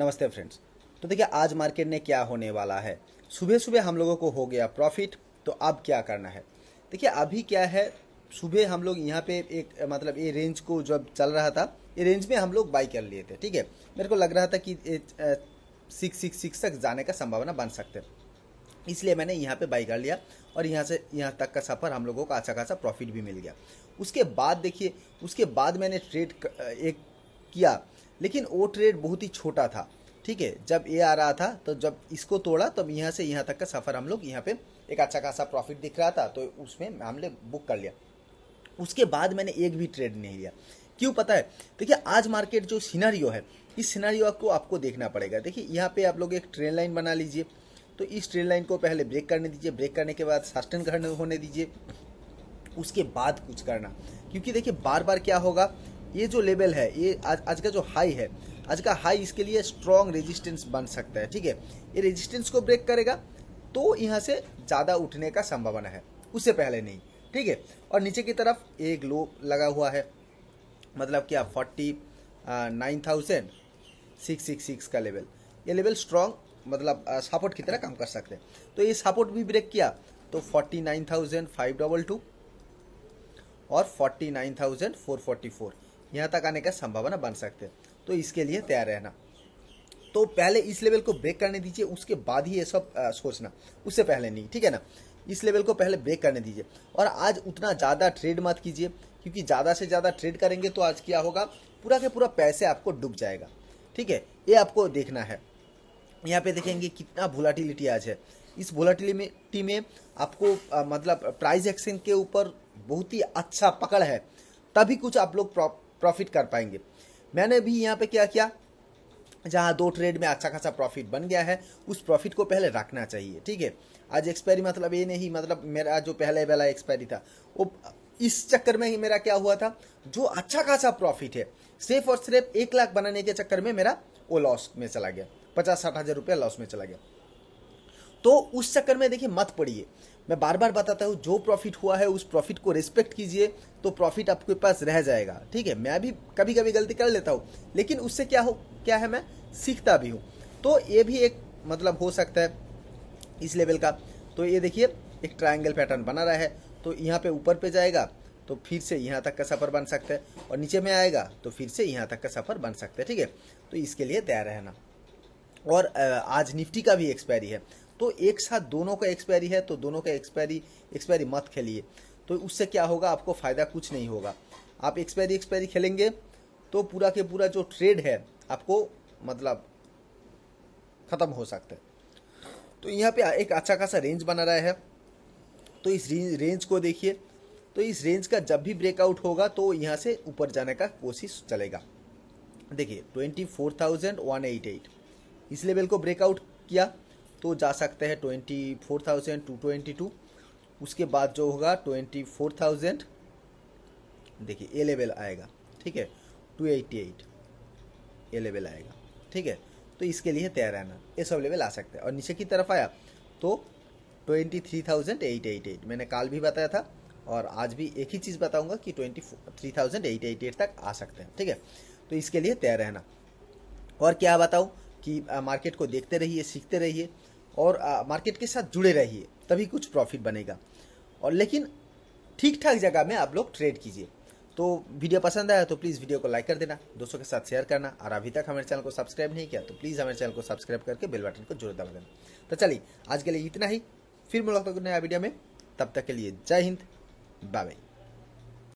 नमस्ते फ्रेंड्स तो देखिए आज मार्केट में क्या होने वाला है सुबह सुबह हम लोगों को हो गया प्रॉफिट तो अब क्या करना है देखिए अभी क्या है सुबह हम लोग यहाँ पे एक मतलब ये रेंज को जब चल रहा था ये रेंज में हम लोग बाई कर लिए थे ठीक है मेरे को लग रहा था कि सिक्स सिक्स सिक्स तक जाने का संभावना बन सकते इसलिए मैंने यहाँ पे बाई कर लिया और यहाँ से यहाँ तक का सफ़र हम लोगों को अच्छा खासा प्रॉफिट भी मिल गया उसके बाद देखिए उसके बाद मैंने ट्रेड एक किया लेकिन वो ट्रेड बहुत ही छोटा था ठीक है जब ये आ रहा था तो जब इसको तोड़ा तब तो यहाँ से यहाँ तक का सफ़र हम लोग यहाँ पे एक अच्छा खासा प्रॉफिट दिख रहा था तो उसमें हमने बुक कर लिया उसके बाद मैंने एक भी ट्रेड नहीं लिया क्यों पता है देखिए आज मार्केट जो सिनारियो है इस सिनारियो को आपको देखना पड़ेगा देखिए यहाँ पे आप लोग एक ट्रेन लाइन बना लीजिए तो इस ट्रेन लाइन को पहले ब्रेक करने दीजिए ब्रेक करने के बाद सस्टेन करने होने दीजिए उसके बाद कुछ करना क्योंकि देखिए बार बार क्या होगा ये जो लेवल है ये आज आज का जो हाई है आज का हाई इसके लिए स्ट्रॉन्ग रेजिस्टेंस बन सकता है ठीक है ये रेजिस्टेंस को ब्रेक करेगा तो यहाँ से ज़्यादा उठने का संभावना है उससे पहले नहीं ठीक है और नीचे की तरफ एक लो लगा हुआ है मतलब क्या forty nine thousand six six six का लेवल ये लेवल स्ट्रॉन्ग मतलब सपोर्ट की तरह काम कर सकते हैं तो ये सपोर्ट भी ब्रेक किया तो forty nine thousand five double two और forty nine thousand four forty four यहाँ तक आने का संभावना बन सकते हैं तो इसके लिए तैयार रहना तो पहले इस लेवल को ब्रेक करने दीजिए उसके बाद ही ये सब सोचना उससे पहले नहीं ठीक है ना इस लेवल को पहले ब्रेक करने दीजिए और आज उतना ज़्यादा ट्रेड मत कीजिए क्योंकि ज़्यादा से ज़्यादा ट्रेड करेंगे तो आज क्या होगा पूरा के पूरा पैसे आपको डूब जाएगा ठीक है ये आपको देखना है यहाँ पे देखेंगे कितना वोलाटिलिटी आज है इस वोलाटिलिटी में आपको आ, मतलब प्राइस एक्शन के ऊपर बहुत ही अच्छा पकड़ है तभी कुछ आप लोग प्रॉफिट कर पाएंगे मैंने भी यहाँ पे क्या किया जहाँ दो ट्रेड में अच्छा खासा प्रॉफिट बन गया है उस प्रॉफिट को पहले रखना चाहिए ठीक है आज एक्सपायरी मतलब ये नहीं मतलब मेरा जो पहले वाला एक्सपायरी था वो इस चक्कर में ही मेरा क्या हुआ था जो अच्छा खासा प्रॉफिट है सिर्फ और सिर्फ एक लाख बनाने के चक्कर में मेरा वो लॉस में चला गया पचास साठ हज़ार रुपया लॉस में चला गया तो उस चक्कर में देखिए मत पड़िए मैं बार बार बताता हूँ जो प्रॉफिट हुआ है उस प्रॉफिट को रिस्पेक्ट कीजिए तो प्रॉफिट आपके पास रह जाएगा ठीक है मैं भी कभी कभी गलती कर लेता हूँ लेकिन उससे क्या हो क्या है मैं सीखता भी हूँ तो ये भी एक मतलब हो सकता है इस लेवल का तो ये देखिए एक ट्रायंगल पैटर्न बना रहा है तो यहाँ पे ऊपर पे जाएगा तो फिर से यहाँ तक का सफ़र बन सकता है और नीचे में आएगा तो फिर से यहाँ तक का सफ़र बन सकता है ठीक है तो इसके लिए तैयार रहना और आज निफ्टी का भी एक्सपायरी है तो एक साथ दोनों का एक्सपायरी है तो दोनों का एक्सपायरी एक्सपायरी मत खेलिए तो उससे क्या होगा आपको फ़ायदा कुछ नहीं होगा आप एक्सपायरी एक्सपायरी खेलेंगे तो पूरा के पूरा जो ट्रेड है आपको मतलब ख़त्म हो सकता है तो यहाँ पे एक अच्छा खासा रेंज बना रहा है तो इस रेंज को देखिए तो इस रेंज का जब भी ब्रेकआउट होगा तो यहाँ से ऊपर जाने का कोशिश चलेगा देखिए twenty four thousand one eight eight इस लेवल को ब्रेकआउट किया तो जा सकते हैं twenty four thousand two twenty two उसके बाद जो होगा ट्वेंटी फोर थाउजेंड देखिए ए लेवल आएगा ठीक है two eighty eight A level आएगा ठीक है तो इसके लिए तैयार रहना ये सब लेवल आ सकते हैं और नीचे की तरफ आया तो twenty three thousand eight eight eight मैंने कल भी बताया था और आज भी एक ही चीज़ बताऊंगा कि twenty three thousand eight eight eight तक आ सकते हैं ठीक है तो इसके लिए तैयार रहना और क्या बताऊँ कि मार्केट को देखते रहिए सीखते रहिए और मार्केट के साथ जुड़े रहिए तभी कुछ प्रॉफिट बनेगा और लेकिन ठीक ठाक जगह में आप लोग ट्रेड कीजिए तो वीडियो पसंद आया तो प्लीज़ वीडियो को लाइक कर देना दोस्तों के साथ शेयर करना और अभी तक हमारे चैनल को सब्सक्राइब नहीं किया तो प्लीज़ हमारे चैनल को सब्सक्राइब करके बेल बटन को जरूर दबा देना तो चलिए आज के लिए इतना ही फिर मुलाकात नया वीडियो में तब तक के लिए जय हिंद बाय बाय